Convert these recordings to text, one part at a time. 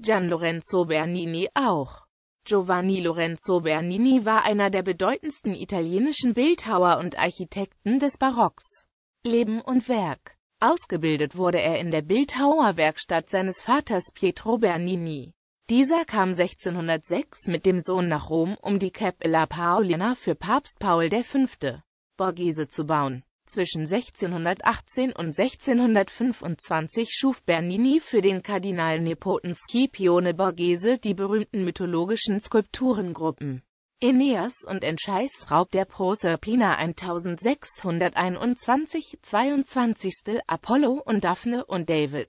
Gian Lorenzo Bernini auch. Giovanni Lorenzo Bernini war einer der bedeutendsten italienischen Bildhauer und Architekten des Barocks. Leben und Werk Ausgebildet wurde er in der Bildhauerwerkstatt seines Vaters Pietro Bernini. Dieser kam 1606 mit dem Sohn nach Rom, um die Cappella Paolina für Papst Paul V. Borghese zu bauen. Zwischen 1618 und 1625 schuf Bernini für den Kardinal Nepoten Scipione Borghese die berühmten mythologischen Skulpturengruppen Aeneas und Entscheiß Raub der Proserpina 1621, 22. Apollo und Daphne und David.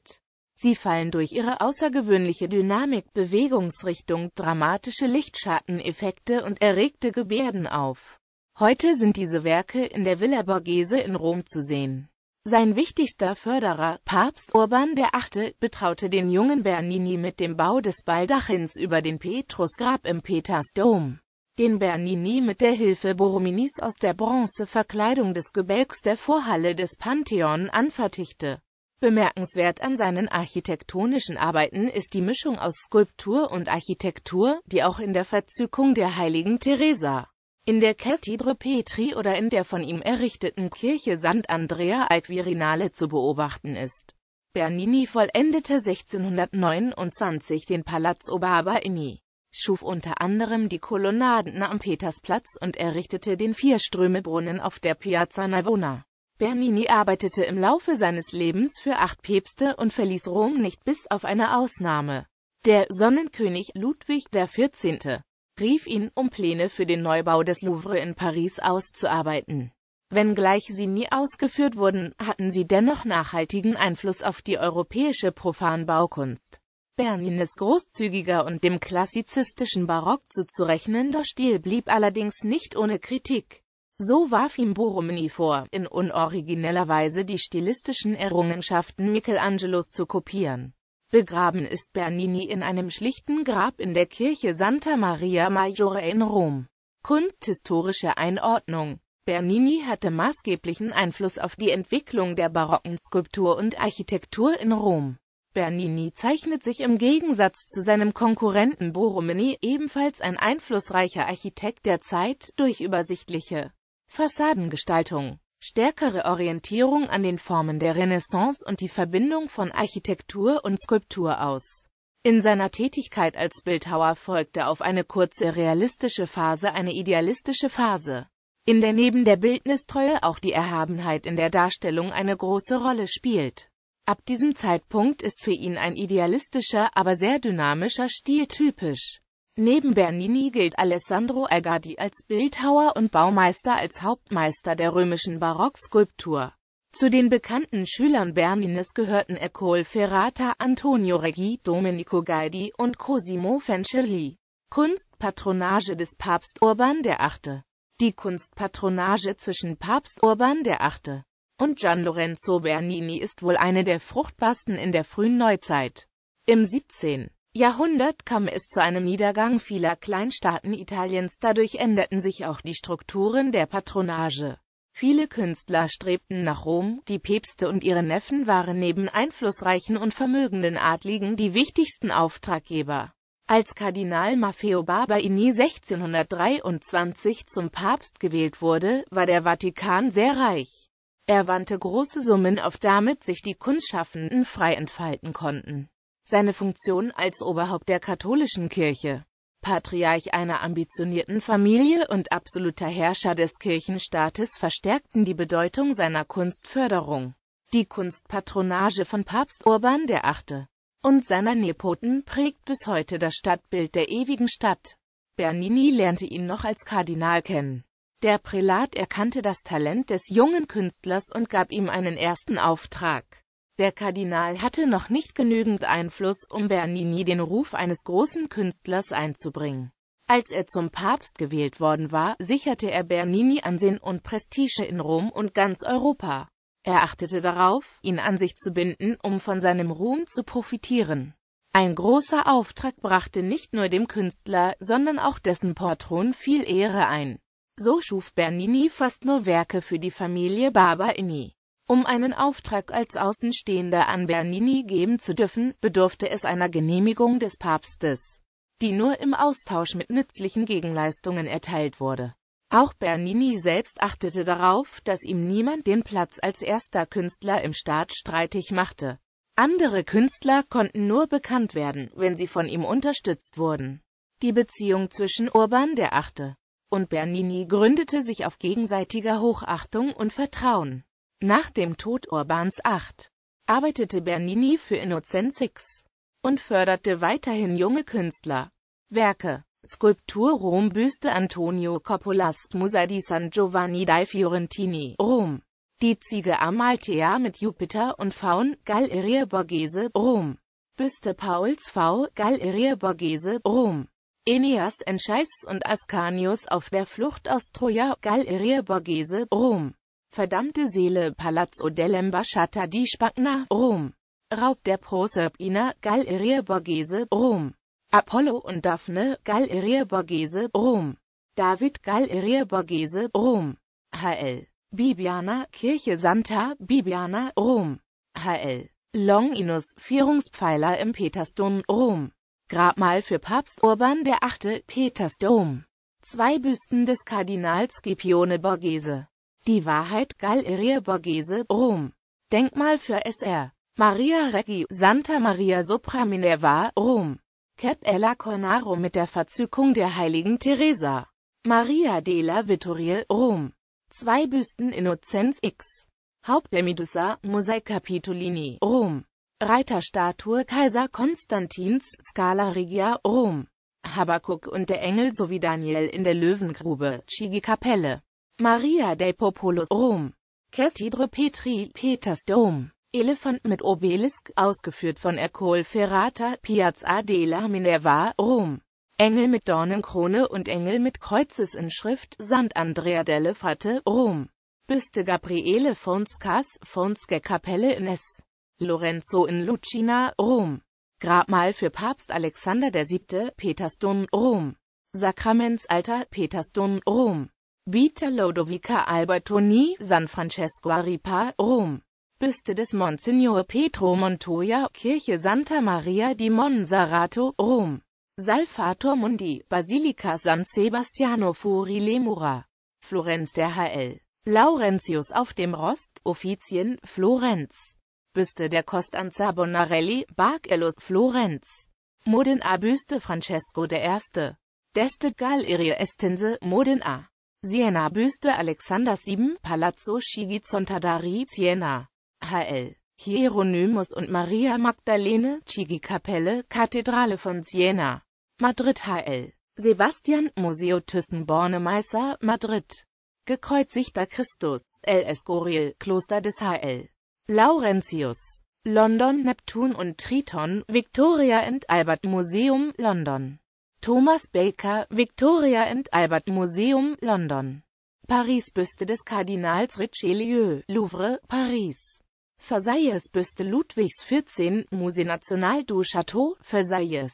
Sie fallen durch ihre außergewöhnliche Dynamik, Bewegungsrichtung, dramatische Lichtschatteneffekte und erregte Gebärden auf. Heute sind diese Werke in der Villa Borghese in Rom zu sehen. Sein wichtigster Förderer, Papst Urban VIII., betraute den jungen Bernini mit dem Bau des Baldachins über den Petrusgrab im Petersdom den Bernini mit der Hilfe Borominis aus der Bronzeverkleidung des Gebälks der Vorhalle des Pantheon anfertigte. Bemerkenswert an seinen architektonischen Arbeiten ist die Mischung aus Skulptur und Architektur, die auch in der Verzückung der heiligen Teresa in der Kathedre Petri oder in der von ihm errichteten Kirche Sant'Andrea al Quirinale zu beobachten ist. Bernini vollendete 1629 den Palazzo Barberini, schuf unter anderem die Kolonnaden am Petersplatz und errichtete den Vierströmebrunnen auf der Piazza Navona. Bernini arbeitete im Laufe seines Lebens für acht Päpste und verließ Rom nicht bis auf eine Ausnahme. Der Sonnenkönig Ludwig XIV rief ihn, um Pläne für den Neubau des Louvre in Paris auszuarbeiten. Wenngleich sie nie ausgeführt wurden, hatten sie dennoch nachhaltigen Einfluss auf die europäische Profanbaukunst. Bernines großzügiger und dem klassizistischen Barock zuzurechnender Stil blieb allerdings nicht ohne Kritik. So warf ihm Borromini vor, in unorigineller Weise die stilistischen Errungenschaften Michelangelos zu kopieren. Begraben ist Bernini in einem schlichten Grab in der Kirche Santa Maria Maggiore in Rom. Kunsthistorische Einordnung Bernini hatte maßgeblichen Einfluss auf die Entwicklung der barocken Skulptur und Architektur in Rom. Bernini zeichnet sich im Gegensatz zu seinem Konkurrenten Borromini, ebenfalls ein einflussreicher Architekt der Zeit, durch übersichtliche Fassadengestaltung. Stärkere Orientierung an den Formen der Renaissance und die Verbindung von Architektur und Skulptur aus. In seiner Tätigkeit als Bildhauer folgte auf eine kurze realistische Phase eine idealistische Phase, in der neben der Bildnistreue auch die Erhabenheit in der Darstellung eine große Rolle spielt. Ab diesem Zeitpunkt ist für ihn ein idealistischer, aber sehr dynamischer Stil typisch. Neben Bernini gilt Alessandro Agati als Bildhauer und Baumeister als Hauptmeister der römischen Barockskulptur. Zu den bekannten Schülern Bernines gehörten Ecole Ferrata, Antonio Reggi, Domenico Gaidi und Cosimo Fancelli. Kunstpatronage des Papst Urban VIII. Die Kunstpatronage zwischen Papst Urban VIII. und Gian Lorenzo Bernini ist wohl eine der fruchtbarsten in der frühen Neuzeit. Im 17. Jahrhundert kam es zu einem Niedergang vieler Kleinstaaten Italiens, dadurch änderten sich auch die Strukturen der Patronage. Viele Künstler strebten nach Rom, die Päpste und ihre Neffen waren neben einflussreichen und vermögenden Adligen die wichtigsten Auftraggeber. Als Kardinal Maffeo Barberini 1623 zum Papst gewählt wurde, war der Vatikan sehr reich. Er wandte große Summen auf damit sich die Kunstschaffenden frei entfalten konnten. Seine Funktion als Oberhaupt der katholischen Kirche, Patriarch einer ambitionierten Familie und absoluter Herrscher des Kirchenstaates verstärkten die Bedeutung seiner Kunstförderung. Die Kunstpatronage von Papst Urban VIII. und seiner Nepoten prägt bis heute das Stadtbild der ewigen Stadt. Bernini lernte ihn noch als Kardinal kennen. Der Prälat erkannte das Talent des jungen Künstlers und gab ihm einen ersten Auftrag. Der Kardinal hatte noch nicht genügend Einfluss, um Bernini den Ruf eines großen Künstlers einzubringen. Als er zum Papst gewählt worden war, sicherte er Bernini Ansehen und Prestige in Rom und ganz Europa. Er achtete darauf, ihn an sich zu binden, um von seinem Ruhm zu profitieren. Ein großer Auftrag brachte nicht nur dem Künstler, sondern auch dessen Patron viel Ehre ein. So schuf Bernini fast nur Werke für die Familie Barberini. Um einen Auftrag als Außenstehender an Bernini geben zu dürfen, bedurfte es einer Genehmigung des Papstes, die nur im Austausch mit nützlichen Gegenleistungen erteilt wurde. Auch Bernini selbst achtete darauf, dass ihm niemand den Platz als erster Künstler im Staat streitig machte. Andere Künstler konnten nur bekannt werden, wenn sie von ihm unterstützt wurden. Die Beziehung zwischen Urban der Achte und Bernini gründete sich auf gegenseitiger Hochachtung und Vertrauen. Nach dem Tod Urbans VIII arbeitete Bernini für Innocent Six und förderte weiterhin junge Künstler. Werke Skulptur Rom Büste Antonio Coppolas Musa di San Giovanni dai Fiorentini Rom Die Ziege Amaltea mit Jupiter und Faun Galleria Borghese Rom Büste Pauls V Galleria Borghese Rom Eneas Enscheis und Ascanius auf der Flucht aus Troja Galleria Borghese Rom Verdammte Seele Palazzo dell'Ambasciata di Spagna, Rom. Raub der Proserpina, Galleria Borghese, Rom. Apollo und Daphne, Galleria Borghese, Rom. David Galleria Borghese, Rom. HL. Bibiana, Kirche Santa, Bibiana, Rom. HL. Longinus, Führungspfeiler im Petersdom, Rom. Grabmal für Papst Urban VIII. Petersdom. Zwei Büsten des Kardinals Scipione Borghese. Die Wahrheit Galleria Borghese, Rom. Denkmal für Sr. Maria Reggi, Santa Maria Sopra Minerva, Rom. Capella Cornaro mit der Verzückung der heiligen Teresa. Maria della Vittoriel, Rom. Zwei Büsten Innozenz X. Haupt der Medusa, Mosaik Capitolini, Rom. Reiterstatue Kaiser Konstantins, Scala Regia, Rom. Habakuk und der Engel sowie Daniel in der Löwengrube, Chigi Kapelle. Maria dei Populus, Rom. Cathedre Petri Petersdom. Elefant mit Obelisk, ausgeführt von Ercole Ferrata, Piazza della Minerva, Rom. Engel mit Dornenkrone und Engel mit Kreuzesinschrift, Sant'Andrea delle Fratte, Rom. Büste Gabriele Fonscas, Fonske Kapelle in S. Lorenzo in Lucina, Rom. Grabmal für Papst Alexander VII., Petersdom, Rom. Sakramentsalter, Petersdom, Rom. Vita Lodovica Albertoni, San Francesco Aripa, Rom. Büste des Monsignor Petro Montoya, Kirche Santa Maria di Monserrato, Rom. Salvator Mundi, Basilica San Sebastiano Furi Lemura. Florenz der HL. Laurentius auf dem Rost, Offizien, Florenz. Büste der Costanza Bonarelli, Bargellos, Florenz. Modena Büste Francesco I. D'Este Gallerie Estense, Modena. Siena Büste Alexander 7 Palazzo Schigi Zontadari Siena HL Hieronymus und Maria Magdalene Chigi Kapelle Kathedrale von Siena Madrid HL Sebastian Museo Thyssen-Borne Meißer Madrid Gekreuzigter Christus El Escorial Kloster des HL Laurentius London Neptun und Triton Victoria and Albert Museum London Thomas Baker, Victoria and Albert Museum, London. Paris Büste des Kardinals Richelieu, Louvre, Paris. Versailles Büste Ludwigs XIV, Musée National du Château, Versailles.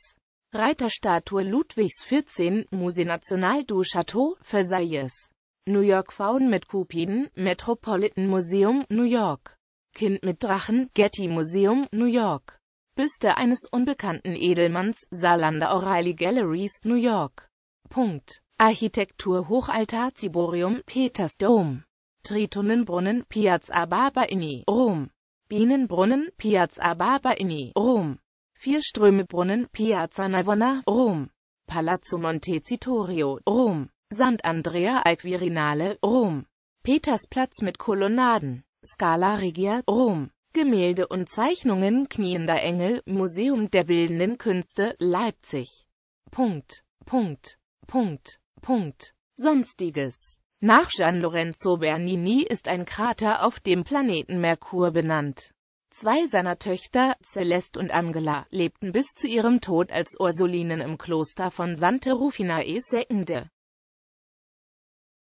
Reiterstatue Ludwigs XIV, Musée National du Château, Versailles. New York Faun mit Kupiden, Metropolitan Museum, New York. Kind mit Drachen, Getty Museum, New York. Büste eines unbekannten Edelmanns, Saarlander O'Reilly Galleries, New York. Punkt. Architektur Hochaltar Ciborium, Petersdom. Tritonenbrunnen, Piazza Barbaini, Rom. Bienenbrunnen, Piazza Barbaini, Rom. Vierströmebrunnen, Piazza Navona, Rom. Palazzo Montecitorio, Rom. Sant'Andrea al Quirinale, Rom. Petersplatz mit Kolonnaden. Scala Regia, Rom. Gemälde und Zeichnungen Kniender Engel, Museum der Bildenden Künste, Leipzig. Punkt. Punkt. Punkt. Punkt. Sonstiges. Nach Gian Lorenzo Bernini ist ein Krater auf dem Planeten Merkur benannt. Zwei seiner Töchter, Celeste und Angela, lebten bis zu ihrem Tod als Ursulinen im Kloster von Santa Rufina e Seconde.